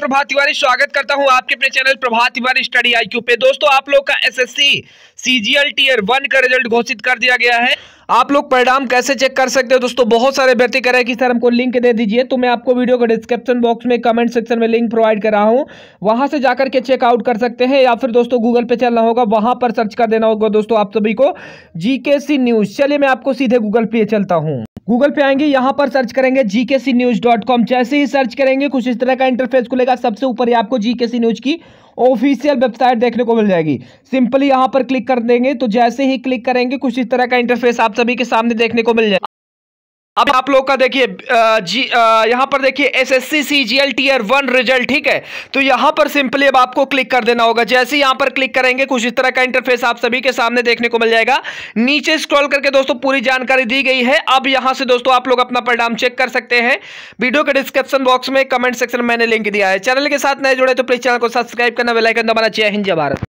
प्रभात तिवारी स्वागत करता हूं आपके अपने channel Prabhat Tiwari study IQ पे दोस्तों आप लोग का एसएससी सीजीएल टीयर वन का रिजल्ट घोषित कर दिया गया है आप लोग परिणाम कैसे चेक कर सकते हो दोस्तों बहुत सारे व्यक्ति कह रहे हैं कि सर हमको लिंक दे दीजिए तो मैं आपको वीडियो के डिस्क्रिप्शन बॉक्स में कमेंट सेक्शन में लिंक प्रोवाइड कर रहा हूँ वहाँ से जाकर के चेकआउट कर सकते हैं या फिर दोस्तों गूगल पे चलना होगा वहाँ पर सर्च कर देना होगा दोस्तों आप सभी को जी न्यूज़ चलिए मैं आपको सीधे गूगल पे चलता हूँ गूगल पे आएंगे यहाँ पर सर्च करेंगे जीकेसी न्यूज डॉट कॉम जैसे ही सर्च करेंगे कुछ इस तरह का इंटरफेस खुलेगा सबसे ऊपर ही आपको जीकेसी न्यूज की ऑफिशियल वेबसाइट देखने को मिल जाएगी सिंपली यहाँ पर क्लिक कर देंगे तो जैसे ही क्लिक करेंगे कुछ इस तरह का इंटरफेस आप सभी के सामने देखने को मिल जाएगा अब आप लोग का देखिए जी पर देखिए S S C C G L tier one result ठीक है तो यहां पर सिंपली अब आपको क्लिक कर देना होगा जैसे यहां पर क्लिक करेंगे कुछ इस तरह का इंटरफेस आप सभी के सामने देखने को मिल जाएगा नीचे स्क्रॉल करके दोस्तों पूरी जानकारी दी गई है अब यहां से दोस्तों आप लोग अपना परिणाम चेक कर सकते हैं वीडियो के डिस्क्रिप्शन बॉक्स में कमेंट सेक्शन में मैंने लिंक दिया है चैनल के साथ नए जुड़े तो प्लीज चैनल को सब्सक्राइब करना बेलाइकन दबाना जय हिंद भारत